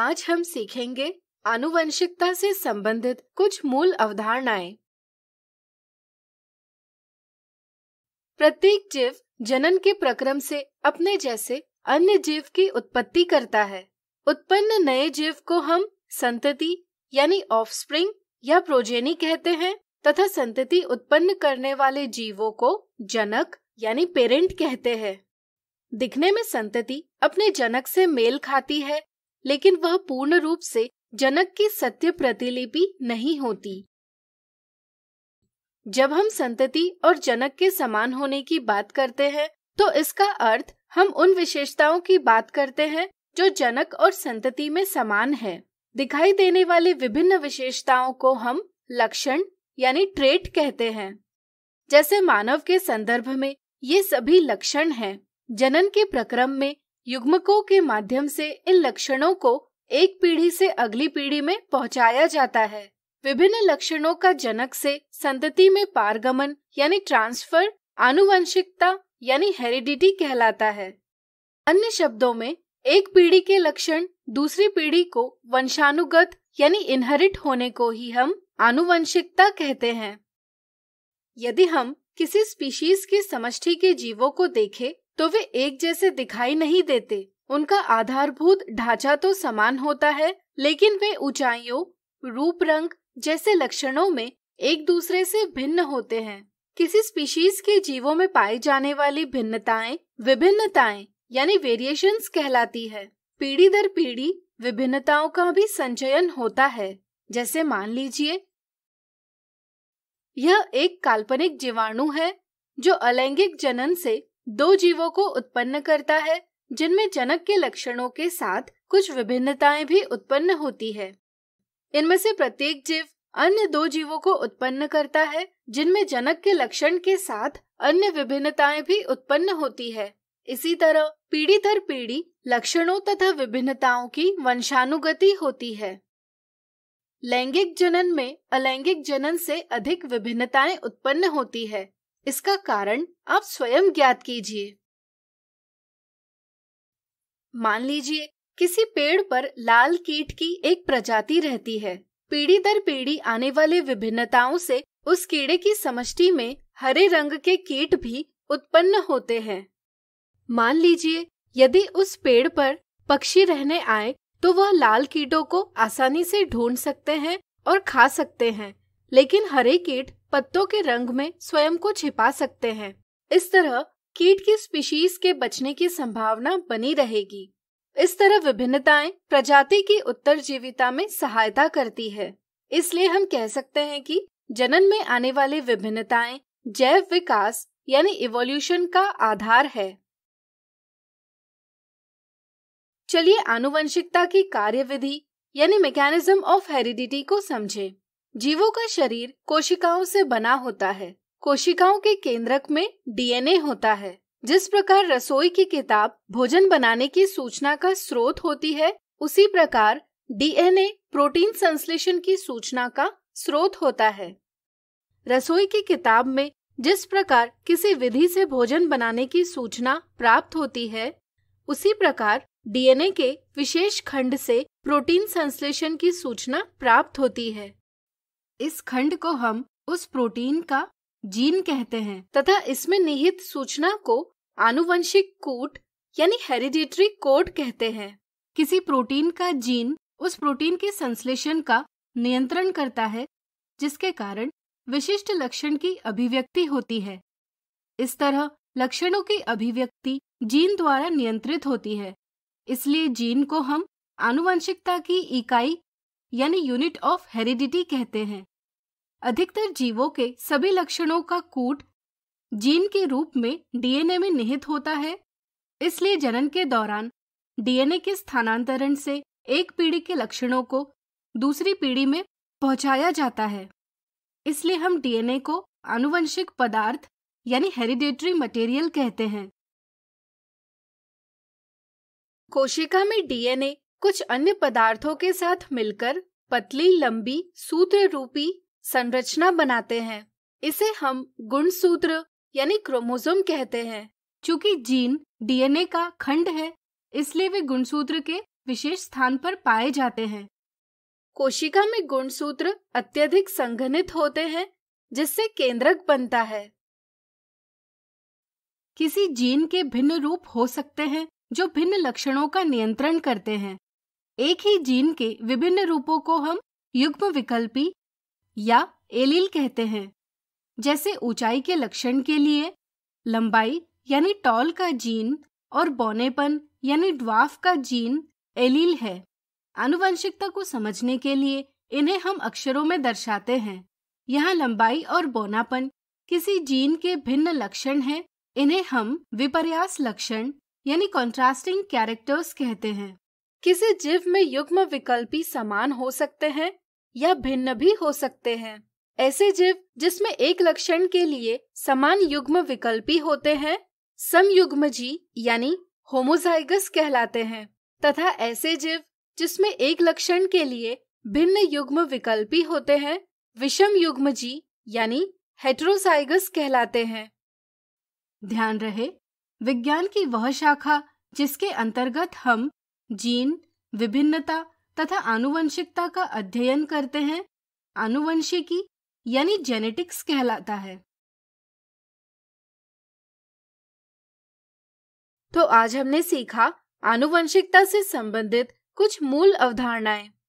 आज हम सीखेंगे आनुवंशिकता से संबंधित कुछ मूल अवधारणाएं प्रत्येक जीव जनन के प्रक्रम से अपने जैसे अन्य जीव की उत्पत्ति करता है उत्पन्न नए जीव को हम संतति यानी ऑफस्प्रिंग या प्रोजेनी कहते हैं तथा संतति उत्पन्न करने वाले जीवों को जनक यानी पेरेंट कहते हैं दिखने में संतति अपने जनक से मेल खाती है लेकिन वह पूर्ण रूप से जनक की सत्य प्रतिलिपि नहीं होती जब हम संतति और जनक के समान होने की बात करते हैं तो इसका अर्थ हम उन विशेषताओं की बात करते हैं जो जनक और संतति में समान है दिखाई देने वाली विभिन्न विशेषताओं को हम लक्षण यानी ट्रेट कहते हैं जैसे मानव के संदर्भ में ये सभी लक्षण हैं जनन के प्रक्रम में युग्मकों के माध्यम से इन लक्षणों को एक पीढ़ी से अगली पीढ़ी में पहुंचाया जाता है विभिन्न लक्षणों का जनक से संतति में पारगमन यानी ट्रांसफर आनुवंशिकता यानी हेरिडिटी कहलाता है अन्य शब्दों में एक पीढ़ी के लक्षण दूसरी पीढ़ी को वंशानुगत यानी इनहेरिट होने को ही हम आनुवंशिकता कहते हैं यदि हम किसी स्पीशीज के समष्टि के जीवों को देखें तो वे एक जैसे दिखाई नहीं देते उनका आधारभूत ढांचा तो समान होता है लेकिन वे ऊंचाइयों रूप रंग जैसे लक्षणों में एक दूसरे से भिन्न होते हैं किसी स्पीशीज के जीवों में पाई जाने वाली भिन्नताएं विभिन्नताएं यानी वेरिएशंस कहलाती है पीढ़ी दर पीढ़ी विभिन्नताओं का भी संचयन होता है जैसे मान लीजिए यह एक काल्पनिक जीवाणु है जो अलैंगिक जनन से दो जीवों को उत्पन्न करता है जिनमें जनक के लक्षणों के साथ कुछ विभिन्नताएं भी उत्पन्न होती है इनमें से प्रत्येक जीव अन्य दो जीवों को उत्पन्न करता है जिनमें जनक के लक्षण के साथ अन्य विभिन्नताएं भी उत्पन्न होती है इसी तरह पीढ़ी दर पीढ़ी लक्षणों तथा विभिन्नताओं की वंशानुगति होती है लैंगिक जनन में अलैंगिक जनन से अधिक विभिन्नताएं उत्पन्न होती है इसका कारण आप स्वयं ज्ञात कीजिए मान लीजिए किसी पेड़ पर लाल कीट की एक प्रजाति रहती है पीढ़ी दर पीढ़ी आने वाले विभिन्नताओं से उस कीड़े की समष्टि में हरे रंग के कीट भी उत्पन्न होते हैं मान लीजिए यदि उस पेड़ पर पक्षी रहने आए तो वह लाल कीटों को आसानी से ढूंढ सकते हैं और खा सकते हैं लेकिन हरे कीट पत्तों के रंग में स्वयं को छिपा सकते हैं इस तरह कीट की स्पीशीज के बचने की संभावना बनी रहेगी इस तरह विभिन्नताएं प्रजाति की उत्तर जीविता में सहायता करती है इसलिए हम कह सकते हैं कि जनन में आने वाली विभिन्नताएं जैव विकास यानी इवोल्यूशन का आधार है चलिए आनुवंशिकता की कार्यविधि यानी मैकेनिज्म ऑफ हेरिडिटी को समझें। जीवों का शरीर कोशिकाओं से बना होता है कोशिकाओं के केंद्रक में डीएनए होता है जिस प्रकार रसोई की किताब भोजन बनाने की सूचना का स्रोत होती है उसी प्रकार डीएनए प्रोटीन संश्लेषण की सूचना का स्रोत होता है रसोई की किताब में जिस प्रकार किसी विधि से भोजन बनाने की सूचना प्राप्त होती है उसी प्रकार डीएनए के विशेष खंड से प्रोटीन संश्लेषण की सूचना प्राप्त होती है इस खंड को हम उस प्रोटीन का जीन कहते हैं तथा इसमें निहित सूचना को आनुवंशिक कोट यानी हेरिडेटरी कोड कहते हैं किसी प्रोटीन का जीन उस प्रोटीन के संश्लेषण का नियंत्रण करता है जिसके कारण विशिष्ट लक्षण की अभिव्यक्ति होती है इस तरह लक्षणों की अभिव्यक्ति जीन द्वारा नियंत्रित होती है इसलिए जीन को हम आनुवंशिकता की इकाई यानी यूनिट ऑफ हेरिडिटी कहते हैं अधिकतर जीवों के सभी लक्षणों का कूट जीन के रूप में डीएनए में निहित होता है इसलिए जनन के दौरान डीएनए के स्थानांतरण से एक पीढ़ी के लक्षणों को दूसरी पीढ़ी में पहुंचाया जाता है इसलिए हम डीएनए को आनुवंशिक पदार्थ यानी हेरिडेटरी मटेरियल कहते हैं कोशिका में डीएनए कुछ अन्य पदार्थों के साथ मिलकर पतली लंबी सूत्र रूपी संरचना बनाते हैं इसे हम गुणसूत्र यानी क्रोमोसोम कहते हैं चूंकि जीन डीएनए का खंड है इसलिए वे गुणसूत्र के विशेष स्थान पर पाए जाते हैं कोशिका में गुणसूत्र अत्यधिक संघनित होते हैं जिससे केंद्रक बनता है किसी जीन के भिन्न रूप हो सकते हैं जो भिन्न लक्षणों का नियंत्रण करते हैं एक ही जीन के विभिन्न रूपों को हम युग्म विकल्पी या एलील कहते हैं जैसे ऊंचाई के लक्षण के लिए लंबाई यानी टॉल का जीन और बौनेपन यानी ड्वाफ का जीन एलील है अनुवंशिकता को समझने के लिए इन्हें हम अक्षरों में दर्शाते हैं यहाँ लंबाई और बौनापन किसी जीन के भिन्न लक्षण हैं इन्हें हम विपर्यास लक्षण यानी कॉन्ट्रास्टिंग कैरेक्टर्स कहते हैं किसी जीव में युग्म विकल्पी समान हो सकते हैं या भिन्न भी हो सकते हैं ऐसे जीव जिसमें एक लक्षण के लिए समान युग्म विकल्पी होते हैं समयुग्म जी यानी होमोजाइगस कहलाते हैं तथा ऐसे जीव जिसमें एक लक्षण के लिए भिन्न युग्म विकल्पी होते हैं विषम युग्म जी यानी हेट्रोसाइगस कहलाते हैं ध्यान रहे विज्ञान की वह शाखा जिसके अंतर्गत हम जीन विभिन्नता तथा आनुवंशिकता का अध्ययन करते हैं आनुवंशिकी यानी जेनेटिक्स कहलाता है तो आज हमने सीखा आनुवंशिकता से संबंधित कुछ मूल अवधारणाएं